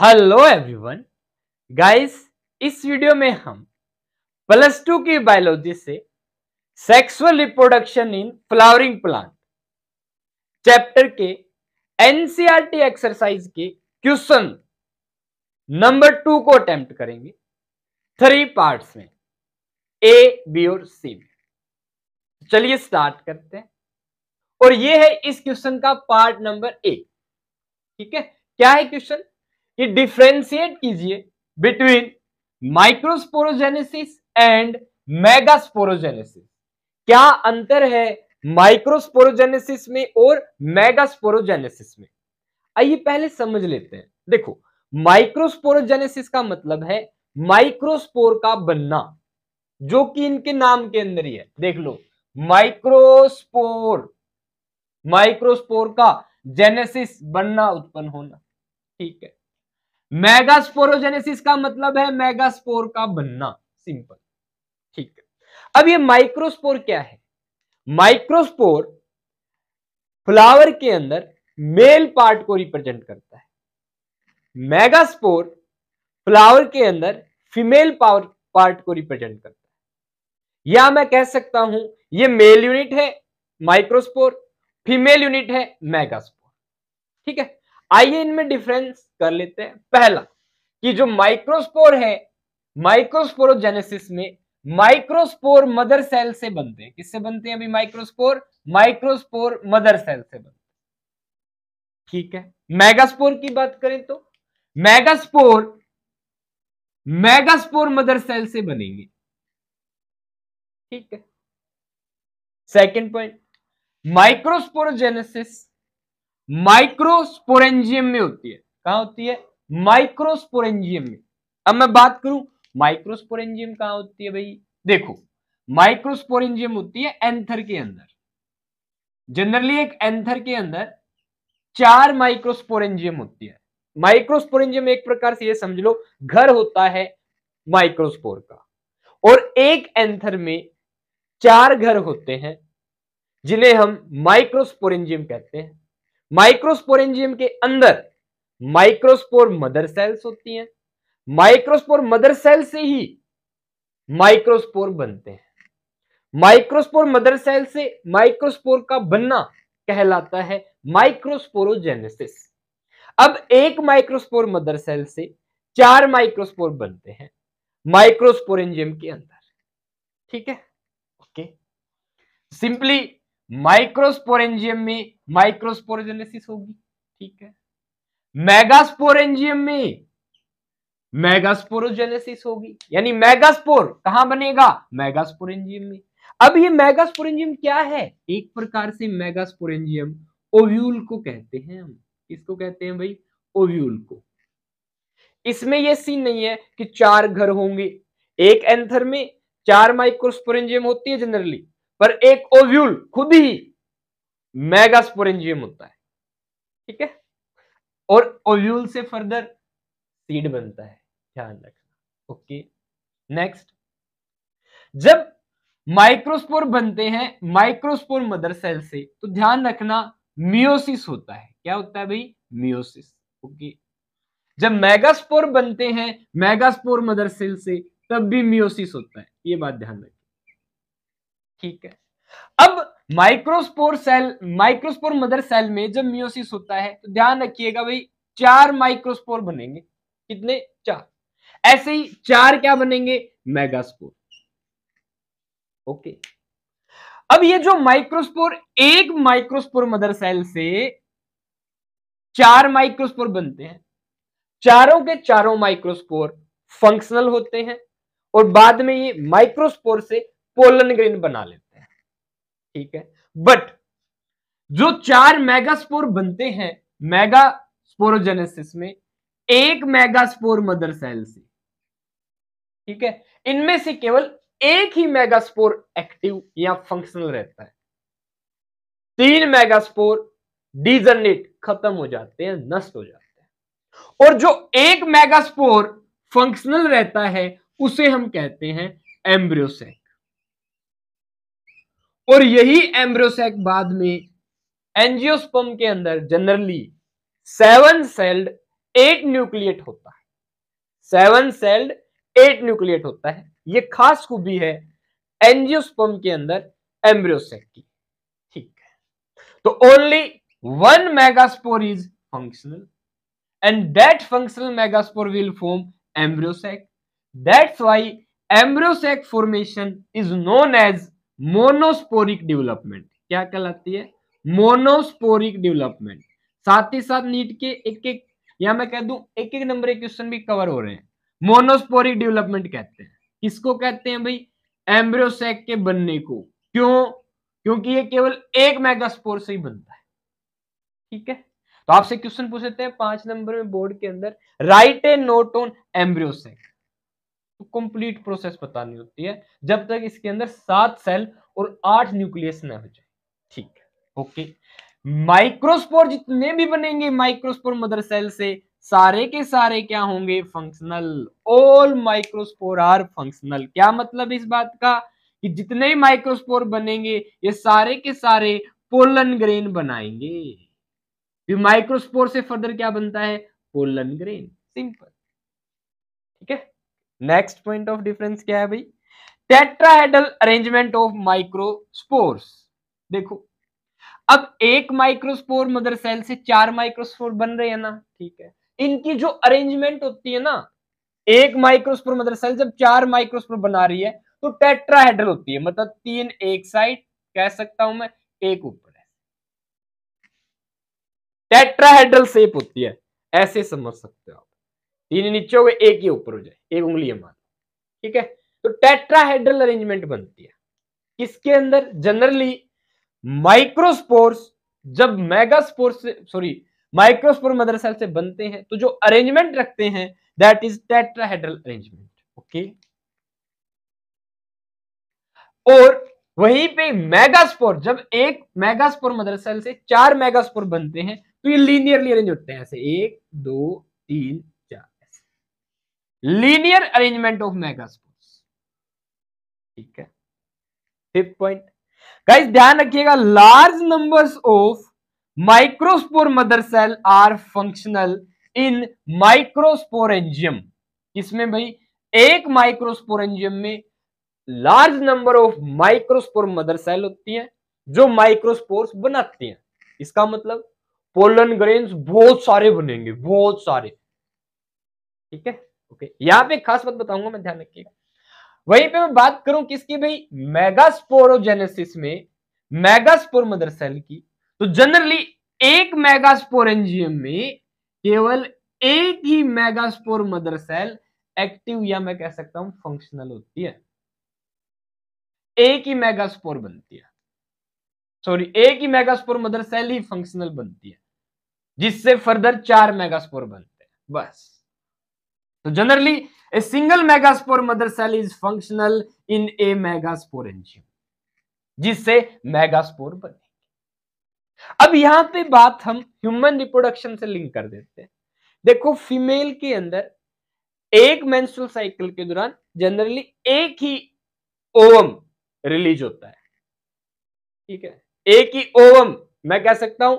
hello everyone guys इस video में हम प्लस टू की बायोलॉजी से sexual reproduction in flowering plant chapter के एनसीईआरटी एक्सरसाइज e के क्वेश्चन नंबर टू को अटेम्प्ट करेंगे थ्री पार्ट्स में ए बी और सी में चलिए स्टार्ट करते हैं और ये है इस क्वेश्चन का पार्ट नंबर ए ठीक है क्या है क्वेश्चन कि डिफ्रेंशिएट कीजिए बिटवीन माइक्रोस्पोरोजेनेसिस एंड मेगास्पोरोजेनेसिस क्या अंतर है माइक्रोस्पोरोजेनेसिस में और मेगास्पोरोजेनेसिस में आइए पहले समझ लेते हैं देखो माइक्रोस्पोरोजेनेसिस का मतलब है माइक्रोस्पोर का बनना जो कि इनके नाम के अंदर ही है देख लो माइक्रोस्पोर माइक्रोस्पोर का जेनेसिस बनना उत्पन्न होना ठीक है मेगास्पोरोजेनेसिस का मतलब है मेगास्पोर का बनना सिंपल ठीक है अब ये माइक्रोस्पोर क्या है माइक्रोस्पोर फ्लावर के अंदर मेल पार्ट को रिप्रेजेंट करता है मेगास्पोर फ्लावर के अंदर फीमेल पावर पार्ट को रिप्रेजेंट करता है या मैं कह सकता हूं ये मेल यूनिट है माइक्रोस्पोर फीमेल यूनिट है मेगास्पोर ठीक है आइए इनमें डिफरेंस कर लेते हैं पहला कि जो माइक्रोस्पोर है माइक्रोस्पोरोजेनेसिस में माइक्रोस्पोर मदर सेल से बनते हैं किससे बनते हैं अभी माइक्रोस्पोर माइक्रोस्पोर मदर सेल से बनते ठीक है मेगास्पोर की बात करें तो मेगास्पोर मेगास्पोर मदर सेल से बनेंगे ठीक है सेकंड पॉइंट माइक्रोस्पोरोजेनेसिस माइक्रोस्पोरेंजियम में होती है कहा होती है माइक्रोस्पोरेंजियम में अब मैं बात करूं माइक्रोस्पोरेंजियम कहा होती है भाई देखो माइक्रोस्पोरेंजियम होती है एंथर के अंदर जनरली एक एंथर के अंदर चार माइक्रोस्पोरेंजियम होती है माइक्रोस्पोरेंजियम एक प्रकार से ये समझ लो घर होता है माइक्रोस्पोर का और एक एंथर में चार घर होते हैं जिन्हें हम माइक्रोस्पोरेंजियम कहते हैं माइक्रोस्पोरेंजियम के अंदर माइक्रोस्पोर मदर सेल्स होती हैं माइक्रोस्पोर मदर सेल से ही माइक्रोस्पोर बनते हैं माइक्रोस्पोर मदर सेल से माइक्रोस्पोर का बनना कहलाता है माइक्रोस्पोरोजेनेसिस अब एक माइक्रोस्पोर मदर सेल से चार माइक्रोस्पोर बनते हैं माइक्रोस्पोरेंजियम के अंदर ठीक है ओके सिंपली माइक्रोस्पोरेंजियम में माइक्रोस्पोरोजेनेसिस होगी ठीक है मेगास्पोरेंजियम में मेगास्पोरोजेनेसिस होगी यानी मेगास्पोर कहां बनेगा मेगास्पोरेंजियम में अब ये मेगास्पोरेंजियम क्या है एक प्रकार से मेगास्पोरेंजियम ओव्यूल को कहते हैं हम किसको कहते हैं भाई ओव्यूल को इसमें यह सीन नहीं है कि चार घर होंगे एक एंथर में चार माइक्रोस्पोरेंजियम होती है जनरली पर एक ओव्यूल खुद ही मेगास्पोरेंजियम होता है ठीक है और ओव्यूल से फर्दर सीड बनता है ध्यान रखना ओके नेक्स्ट जब माइक्रोस्पोर बनते हैं माइक्रोस्पोर मदर सेल से तो ध्यान रखना मियोसिस होता है क्या होता है भाई मियोसिस ओके जब मेगास्पोर बनते हैं मेगास्पोर मदर सेल से तब भी मियोसिस होता है ये बात ध्यान रखना ठीक है अब microspore cell microspore mother cell में जब मियोसिस होता है तो ध्यान रखिएगा भाई चार माइक्रोस्पोर बनेंगे कितने चार ऐसे ही चार क्या बनेंगे मेगास्पोर ओके अब ये जो माइक्रोस्पोर एक माइक्रोस्पोर मदर सेल से चार माइक्रोस्पोर बनते हैं चारों के चारों माइक्रोस्पोर फंक्शनल होते हैं और बाद में ये माइक्रोस्पोर से पोलन ग्रीन बना लेते हैं ठीक है बट जो चार मेगास्पोर बनते हैं मेगा स्पोरोजेनेसिस में एक मेगास्पोर मदर सेल से ठीक है इनमें से केवल एक ही मेगास्पोर एक्टिव या फंक्शनल रहता है तीन मेगास्पोर डिजनरेट खत्म हो जाते हैं नष्ट हो जाते हैं और जो एक मेगास्पोर फंक्शनल रहता है उसे हम कहते हैं एम्ब्रियोसेल और यही एम्ब्रोसेक बाद में एंजियोस्पम के अंदर generally seven celled eight nucleate होता है सेवन सेल्ड एट न्यूक्लिएट होता है ये खास खूबी है एंजियोस्पम के अंदर एम्ब्रियोसेक की ठीक है तो only one megaspore is functional and that functional megaspore will form embryo sac that's why embryo sac formation is known as monosporic development क्या कहलाती है मोनोस्पोरिक डेवलपमेंट साथ ही साथ नीट के एक एक या मैं कह दू एक एक नंबर के क्वेश्चन भी कवर हो रहे हैं मोनोस्पोरिक डेवलपमेंट कहते हैं किसको कहते हैं भाई एम्ब्रियोसेक के बनने को क्यों क्योंकि ये केवल एक मेगास्पोर से ही बनता है ठीक है तो आपसे क्वेश्चन पूछ लेते हैं पांच नंबर में बोर्ड के अंदर write a note on embryo sac तो कंप्लीट प्रोसेस बतानी होती है जब तक इसके अंदर सात सेल और आठ न्यूक्लियस न हो जाए ठीक ओके माइक्रोस्पोर जितने भी बनेंगे माइक्रोस्पोर मदर सेल से सारे के सारे क्या होंगे functional all microspore are functional क्या मतलब इस बात का कि जितने ही माइक्रोस्पोर बनेंगे ये सारे के सारे पोलन ग्रेन बनाएंगे माइक्रोस्पोर से फर्दर क्या बनता है पोलन ग्रेन सिंपल ठीक है नेक्स्ट पॉइंट ऑफ डिफरेंस क्या है भाई टेट्राहेडल अरेंजमेंट ऑफ माइक्रोस्पोर्स देखो अब एक माइक्रोस्पोर मदर सेल से चार माइक्रोस्पोर बन रहे हैं ना ठीक है इनकी जो अरेंजमेंट होती है ना एक माइक्रोस्पोर मदर सेल जब चार माइक्रोस्पोर बना रही है तो टेट्राहेड्रल होती है मतलब तीन एक साइड कह सकता हूं मैं एक ऊपर है टेट्राहेड्रल शेप होती है ऐसे समझ सकते हो आप तीन नीचे हो गए एक ही ऊपर हो जाए एक उंगली मान ठीक है तो टेट्राहेड्रल अरेंजमेंट बनती है किसके अंदर जनरली माइक्रोस्पोर्स जब मेगास्पोर से सॉरी माइक्रोस्पोर मदर सेल से बनते हैं तो जो अरेंजमेंट रखते हैं that is tetrahedral arrangement okay और वहीं पे मेगास्पोर जब एक मेगास्पोर मदर सेल से चार मेगास्पोर बनते हैं तो ये लीनियरली अरेंज होते हैं ऐसे एक दो तीन लीनियर अरेंजमेंट ऑफ मेगास्पोर्स ठीक है फिफ्थ पॉइंट गाइस ध्यान रखिएगा large numbers of microspore mother cell are functional in microsporangium किसमें भाई एक माइक्रोस्पोरेंजियम में large number of microspore mother cell होती है जो माइक्रोस्पोर्स बनाती हैं इसका मतलब पोलन ग्रेन्स बहुत सारे बनेंगे बहुत सारे ठीक है ओके यहाँ पे खास बात बताऊंगा मैं ध्यान रखिएगा वहीं पे मैं बात करूं किसकी भाई मेगास्पोरोजेनेसिस में मेगास्पोर मदर सेल की तो जनरली एक एंजियम में केवल एक ही मेगास्पोर मदर सेल एक्टिव या मैं कह सकता हूं फंक्शनल होती है एक ही मेगास्पोर बनती है सॉरी एक ही मेगास्पोर मदर सेल ही फंक्शनल बनती है जिससे फर्दर चार मेगास्पोर बनते हैं बस तो generally a single megaspore mother cell is functional in a megasporangium जिससे मेगास्पोर बने अब यहां पे बात हम ह्यूमन रिप्रोडक्शन से लिंक कर देते हैं देखो फीमेल के अंदर एक मेंस्ट्रुअल साइकिल के दौरान जनरली एक ही ओवम रिलीज होता है ठीक है एक ही ओवम मैं कह सकता हूं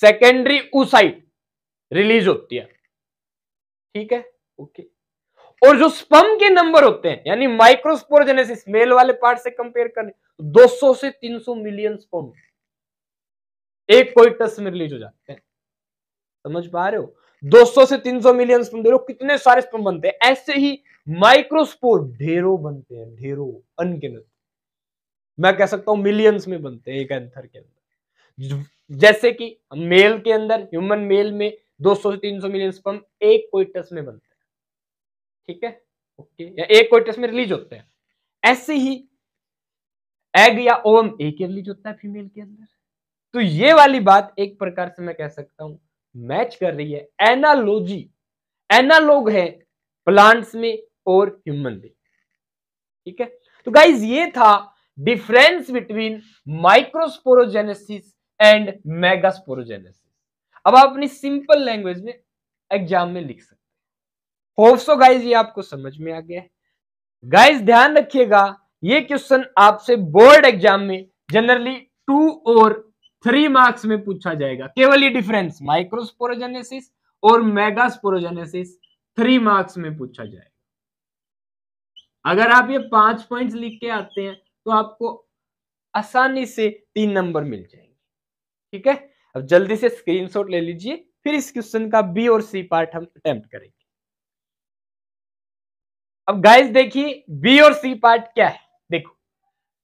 सेकेंडरी उसाइट रिलीज होती है ठीक है ओके और जो स्पम के नंबर होते हैं यानी जेनेसिस मेल वाले पार्ट से कंपेयर करने 200 से 300 मिलियन स्पम एक टस में रिलीज हो जाते हैं समझ पा रहे हो 200 से 300 मिलियन स्पम देखो कितने सारे स्पम बनते हैं ऐसे ही माइक्रोस्पोर ढेरों बनते हैं ढेरों अनगिनत मैं कह सकता हूं मिलियंस में बनते हैं एक एंथर के अंदर जैसे कि मेल के अंदर ह्यूमन मेल में 200 से 300 मिलियन स्पम एक कोइटस में बनते हैं ठीक है ओके या एक कोइटस में रिलीज होते हैं ऐसे ही एग या ओम एक ही रिलीज होता है फीमेल के अंदर तो ये वाली बात एक प्रकार से मैं कह सकता हूं मैच कर रही है एनालॉजी एनालॉग है प्लांट्स में और ह्यूमन में ठीक है तो गाइज ये था difference between microsporogenesis and megasporogenesis अब आप अपनी सिंपल लैंग्वेज में एग्जाम में लिख सकते होप सो गाइज ये आपको समझ में आ गया गाइज ध्यान रखिएगा ये क्वेश्चन आपसे बोर्ड एग्जाम में जनरली टू और थ्री मार्क्स में पूछा जाएगा केवल ये डिफरेंस माइक्रोस्पोरोजेनेसिस और मेगास्पोरोजेनेसिस थ्री मार्क्स में पूछा जाएगा अगर आप ये पांच पॉइंट्स लिख के आते हैं तो आपको आसानी से तीन नंबर मिल जाएंगे ठीक है अब जल्दी से स्क्रीनशॉट ले लीजिए फिर इस क्वेश्चन का बी और सी पार्ट हम अटेम्प्ट करेंगे अब गाइस देखिए बी और सी पार्ट क्या है देखो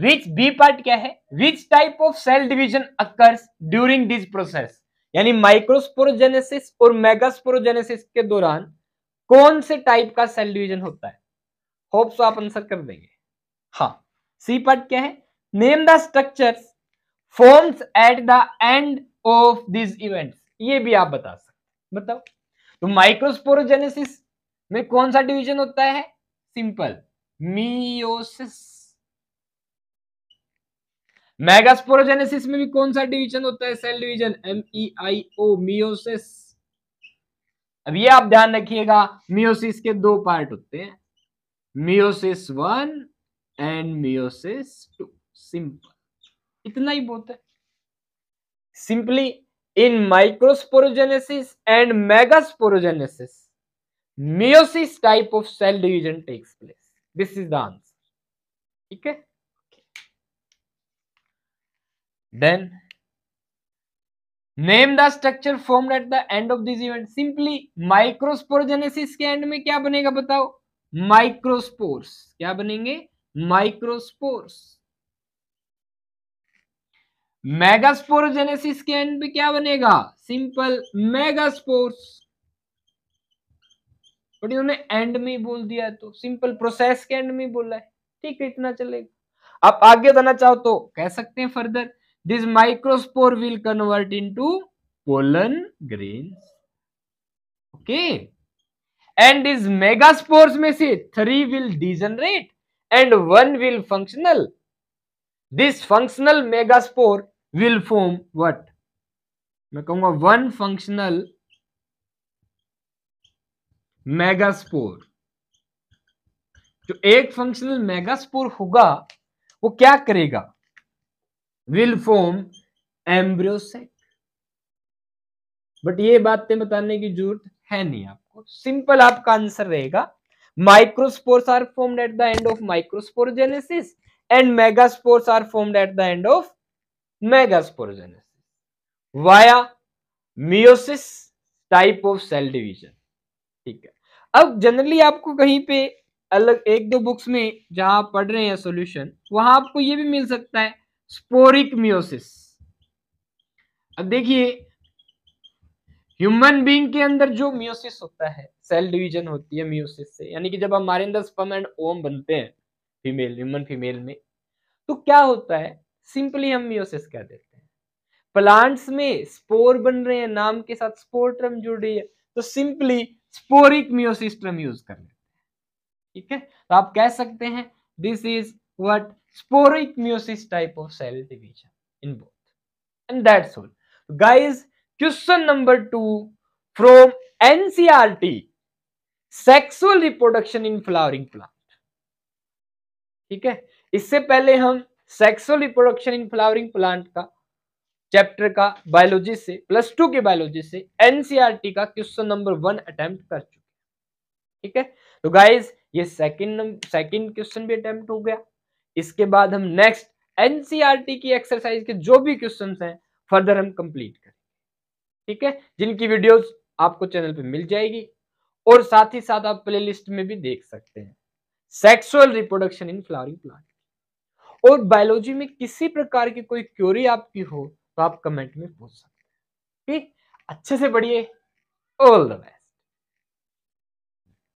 विच बी पार्ट क्या है which type of cell division occurs during this process यानी माइक्रोस्पोरोजेनेसिस और मेगास्पोरोजेनेसिस के दौरान कौन से टाइप का सेल डिवीजन होता है होप्स तो आप आंसर कर देंगे हाँ सी पार्ट क्या है name the structures forms at the end of this events ये भी आप बता सकते बताओ तो माइक्रोस्पोरोजेनेसिस में कौन सा डिवीजन होता है सिंपल मियोसिस मेगास्पोरोजेनेसिस में भी कौन सा डिवीजन होता है cell division M E I O अब ये आप ध्यान रखिएगा मियोसिस के दो पार्ट होते हैं meiosis one and meiosis two simple इतना ही बहुत है simply in microsporogenesis and megasporogenesis meiosis type of cell division takes place this is the answer ठीक है then name the structure form at the end of this event simply microsporogenesis के end में क्या बनेगा बताओ माइक्रोस्पोर्स क्या बनेंगे microspores मेगास्पोरजेनेसिस के एंड में क्या बनेगा सिंपल मेगास्पोर्स बट इन्होंने एंड में बोल दिया तो सिंपल प्रोसेस के एंड में बोला है ठीक है इतना चलेगा आप आगे बताना चाहो तो कह सकते हैं further this microspore will convert into pollen grain okay and this megaspores में से three will degenerate and one will functional this functional megaspore will form what मैं कहूंगा वन फंक्शनल मेगास्पोर जो एक functional megaspore होगा वो क्या करेगा विल फॉर्म एम्ब्रियोसेक बट ये बातें बताने की जरूरत है नहीं आपको सिंपल आपका आंसर रहेगा microspores are formed at the end of microspore and megaspores are formed at the end of megaspore via meiosis type of cell division ठीक है अब जनरली आपको कहीं पे अलग एक दो बुक्स में जहां आप पढ़ रहे हैं सॉल्यूशन वहां आपको ये भी मिल सकता है स्पोरिक मियोसिस अब देखिए ह्यूमन बींग के अंदर जो मियोसिस होता है सेल डिवीजन होती है मियोसिस से यानी कि जब हमारे अंदर स्पम एंड ओम बनते हैं फीमेल ह्यूमन फीमेल में तो क्या होता है सिंपली हम मियोसिस कह देते हैं प्लांट्स में स्पोर बन रहे हैं नाम के साथ स्पोर टर्म जुड़ रही है तो सिंपली स्पोरिक म्योसिस्टम यूज कर लेते हैं ठीक है तो आप कह सकते हैं this is what sporic meiosis type of cell division in both and that's all guys question number two from NCERT sexual reproduction in flowering plant ठीक है इससे पहले हम sexual reproduction in flowering plant का चैप्टर का biology से plus two के biology से एनसीआरटी e का क्वेश्चन नंबर वन अटेम्प्ट कर चुके ठीक है तो गाइज ये सेकेंड सेकेंड क्वेश्चन भी अटेम्प्ट हो गया इसके बाद हम नेक्स्ट एनसीआरटी e की एक्सरसाइज के जो भी क्वेश्चन हैं फर्दर हम कंप्लीट करें ठीक है जिनकी वीडियोस आपको चैनल पे मिल जाएगी और साथ ही साथ आप प्लेलिस्ट में भी देख सकते हैं sexual reproduction in flowering plant और बायोलॉजी में किसी प्रकार की कोई क्योरी आपकी हो तो आप कमेंट में पूछ सकते हैं ठीक अच्छे से पढ़िए ऑल द बेस्ट